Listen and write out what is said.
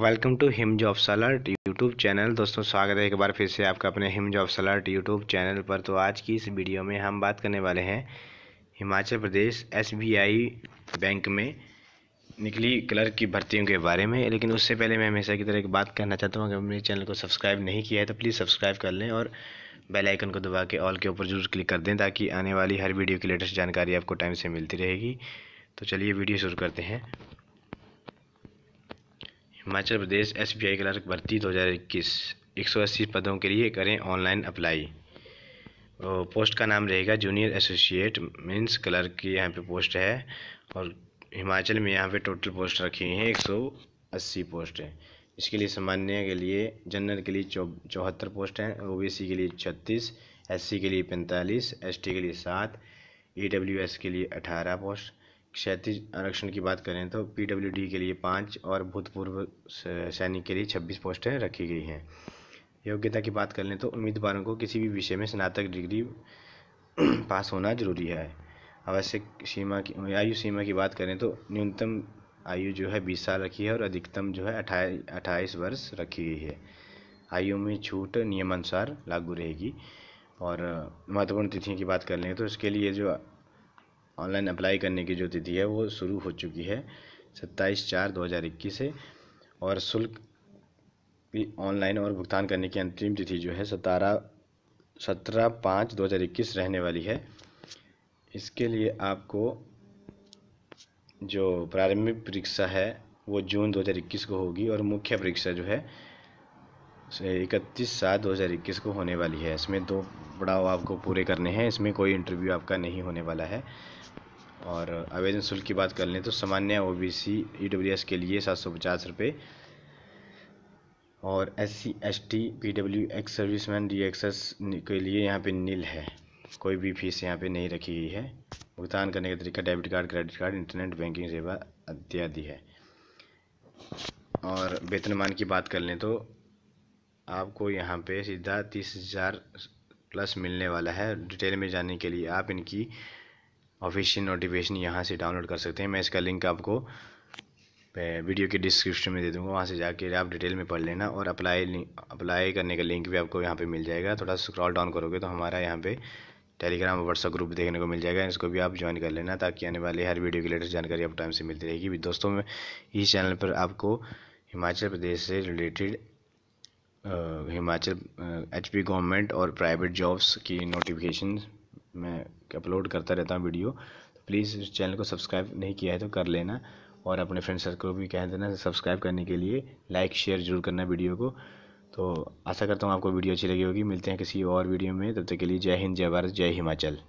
welcome to हिम job सलाट YouTube channel दोस्तों स्वागत है एक बार फिर से आपका अपने हिम जॉब सलाट यूट्यूब चैनल पर तो आज की इस वीडियो में हम बात करने वाले हैं हिमाचल प्रदेश एसबीआई बैंक में निकली क्लर्क की भर्तियों के बारे में लेकिन उससे पहले मैं हमेशा की तरह एक बात कहना चाहता हूँ अगर मेरे चैनल को सब्सक्राइब नहीं किया है तो प्लीज़ सब्सक्राइब कर लें और बेल आइकन को दबा के ऑल के ऊपर जरूर क्लिक कर दें ताकि आने वाली हर वीडियो की लेटेस्ट जानकारी आपको टाइम से मिलती रहेगी तो चलिए वीडियो शुरू करते हैं Himachal Pradesh S B I clerk भर्ती दो हज़ार इक्कीस एक सौ अस्सी पदों के लिए करें ऑनलाइन अप्लाई पोस्ट का नाम रहेगा जूनियर एसोसिएट मीन्स क्लर्क की यहाँ पे पोस्ट है और हिमाचल में यहाँ पे टोटल पोस्ट रखी हुई हैं एक सौ अस्सी पोस्ट हैं इसके लिए सामान्य के लिए जनरल के लिए चौहत्तर पोस्ट हैं सी के लिए छत्तीस सी के लिए पैंतालीस टी के लिए सात एस e के लिए अठारह पोस्ट क्षेत्रीय आरक्षण की बात करें तो पी डब्ल्यू डी के लिए पाँच और भूतपूर्व सैनिक के लिए छब्बीस पोस्टें रखी गई हैं योग्यता की बात कर लें तो उम्मीदवारों को किसी भी विषय में स्नातक डिग्री पास होना जरूरी है आवश्यक सीमा की आयु सीमा की बात करें तो न्यूनतम आयु जो है बीस साल रखी है और अधिकतम जो है अठाई अट्ठाईस वर्ष रखी गई है आयु में छूट नियमानुसार लागू रहेगी और महत्वपूर्ण तिथियों की बात कर लें तो इसके लिए जो ऑनलाइन अप्लाई करने की जो तिथि है वो शुरू हो चुकी है सत्ताईस चार दो हज़ार इक्कीस से और शुल्क भी ऑनलाइन और भुगतान करने की अंतिम तिथि जो है सतारह सत्रह पाँच दो हज़ार इक्कीस रहने वाली है इसके लिए आपको जो प्रारंभिक परीक्षा है वो जून दो हज़ार इक्कीस को होगी और मुख्य परीक्षा जो है इकतीस सात दो हज़ार इक्कीस को होने वाली है इसमें दो पड़ाव आपको पूरे करने हैं इसमें कोई इंटरव्यू आपका नहीं होने वाला है और आवेदन शुल्क की बात कर लें तो सामान्य O B C E W S के लिए सात सौ पचास रुपये और S C S T P W X serviceman D X S के लिए यहाँ पे नील है कोई भी फीस यहाँ पे नहीं रखी गई है भुगतान करने का तरीका debit card credit card internet banking सेवा इत्यादि है और वेतनमान की बात कर लें तो आपको यहाँ पे सीधा तीस हज़ार प्लस मिलने वाला है डिटेल में जानने के लिए आप इनकी ऑफिशियल नोटिफिकेशन यहाँ से डाउनलोड कर सकते हैं मैं इसका लिंक आपको वीडियो के डिस्क्रिप्शन में दे दूँगा वहाँ से जाके आप डिटेल में पढ़ लेना और अप्लाई अप्लाई करने का लिंक भी आपको यहाँ पे मिल जाएगा थोड़ा स्क्रॉल डाउन करोगे तो हमारा यहाँ पे टेलीग्राम और व्हाट्सअप ग्रुप देखने को मिल जाएगा इसको भी आप ज्वाइन कर लेना ताकि आने वाले हर वीडियो की लेटेस्ट जानकारी आप टाइम से मिलती रहेगी दोस्तों इस चैनल पर आपको हिमाचल प्रदेश से related Himachal H P government और प्राइवेट जॉब्स की नोटिफिकेशन मैं अपलोड करता रहता हूँ वीडियो तो प्लीज़ चैनल को सब्सक्राइब नहीं किया है तो कर लेना और अपने फ्रेंड सर्कल को भी कह देना सब्सक्राइब करने के लिए लाइक शेयर जरूर करना वीडियो को तो आशा करता हूँ आपको वीडियो अच्छी लगी होगी मिलते हैं किसी और वीडियो में तब तक के लिए जय हिंद जय भारत जय हिमाचल